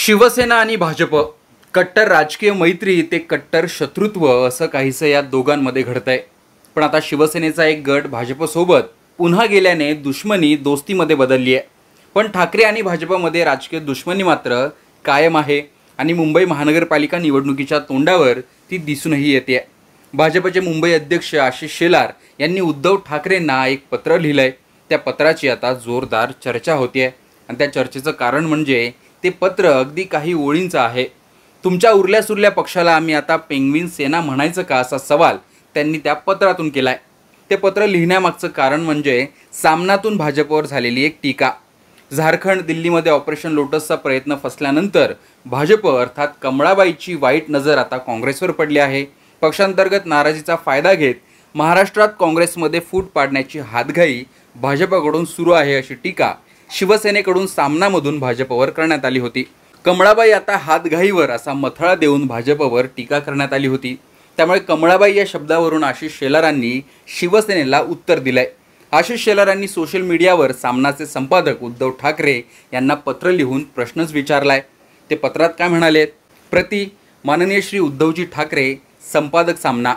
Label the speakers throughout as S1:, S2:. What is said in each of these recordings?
S1: शिवसेना आणि भाजप कट्टर राजकीय मैत्री ते कट्टर शत्रुत्व असं काहीसं या दोघांमध्ये घडतं आहे पण आता शिवसेनेचा एक गट भाजपसोबत पुन्हा गेल्याने दुश्मनी दोस्तीमध्ये बदलली आहे पण ठाकरे आणि भाजपमध्ये राजकीय दुश्मनी मात्र कायम आहे आणि मुंबई महानगरपालिका निवडणुकीच्या तोंडावर ती दिसूनही येते भाजपचे मुंबई अध्यक्ष आशिष शेलार यांनी उद्धव ठाकरेंना एक पत्र लिहिलं आहे त्या पत्राची आता जोरदार चर्चा होती आहे आणि त्या चर्चेचं कारण म्हणजे ते पत्र अगदी काही ओळींचं आहे तुमच्या उरल्या सुरल्या पक्षाला आम्ही आता पेंग्विन सेना म्हणायचं का असा सवाल त्यांनी त्या पत्रातून केला आहे ते पत्र लिहिण्यामागचं कारण म्हणजे सामनातून भाजपवर झालेली एक टीका झारखंड दिल्लीमध्ये ऑपरेशन लोटसचा प्रयत्न फसल्यानंतर भाजप अर्थात कमळाबाईची वाईट नजर आता काँग्रेसवर पडली आहे पक्षांतर्गत नाराजीचा फायदा घेत महाराष्ट्रात काँग्रेसमध्ये फूट पाडण्याची हातघाई भाजपाकडून सुरू आहे अशी टीका शिवसेनेकडून सामनामधून भाजपवर करण्यात आली होती कमळाबाई आता हातघाईवर असा मथळा देऊन भाजपवर टीका करण्यात आली होती त्यामुळे कमळाबाई या शब्दावरून आशिष शेलारांनी शिवसेनेला उत्तर दिलंय आशिष शेलारांनी सोशल मीडियावर सामनाचे संपादक उद्धव ठाकरे यांना पत्र लिहून प्रश्नच विचारलाय ते पत्रात काय म्हणाले प्रति माननीय श्री उद्धवजी ठाकरे संपादक सामना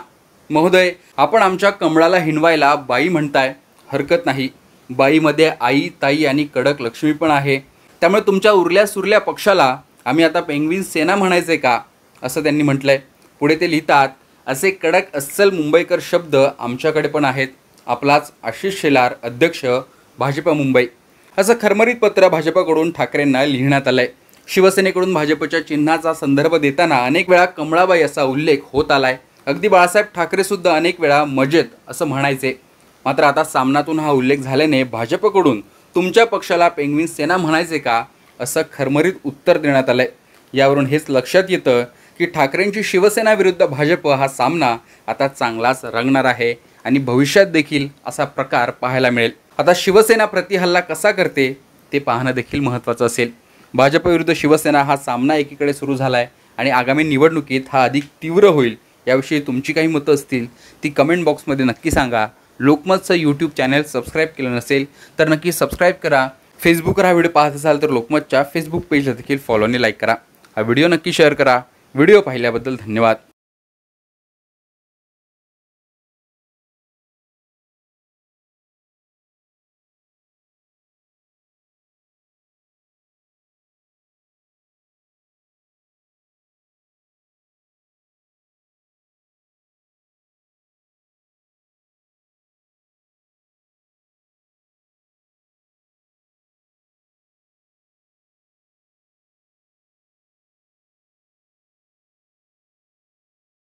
S1: महोदय आपण आमच्या कमळाला हिणवायला बाई म्हणताय हरकत नाही बाईमध्ये आई ताई आणि कडक लक्ष्मी पण आहे त्यामुळे तुमच्या उरल्या सुरल्या पक्षाला आम्ही आता पेंग्विन सेना म्हणायचे का असं त्यांनी म्हटलं आहे पुढे ते लिहितात असे कडक अस्सल मुंबईकर शब्द आमच्याकडे पण आहेत आपलाच आशिष शेलार अध्यक्ष भाजपा मुंबई असं खरमरीत पत्र भाजपाकडून ठाकरेंना लिहिण्यात आलं आहे शिवसेनेकडून भाजपच्या चिन्हाचा संदर्भ देताना अनेक वेळा कमळाबाई असा उल्लेख होत आला आहे अगदी बाळासाहेब ठाकरेसुद्धा अनेक वेळा मजेत असं म्हणायचे मात्र आता सामनातून हा उल्लेख झाल्याने भाजपकडून तुमच्या पक्षाला पेंग्विन सेना म्हणायचे का असं खरमरीत उत्तर देण्यात आलं यावरून हेच लक्षात येतं की ठाकरेंची शिवसेना विरुद्ध भाजप हा सामना आता चांगलाच रंगणार आहे आणि भविष्यात देखील असा प्रकार पाहायला मिळेल आता शिवसेना प्रतिहल्ला कसा करते ते पाहणं देखील महत्त्वाचं असेल भाजपविरुद्ध शिवसेना हा सामना एकीकडे सुरू झाला आहे आणि आगामी निवडणुकीत हा अधिक तीव्र होईल याविषयी तुमची काही मतं असतील ती कमेंट बॉक्समध्ये नक्की सांगा लोकमतचं यूट्यूब चॅनल सबस्क्राईब केलं नसेल तर नक्की सबस्क्राईब करा फेसबुकवर हा व्हिडिओ पाहत असाल तर लोकमतच्या फेसबुक पेजला देखील फॉलोने लाईक करा हा व्हिडिओ नक्की शेअर करा व्हिडिओ पाहिल्याबद्दल धन्यवाद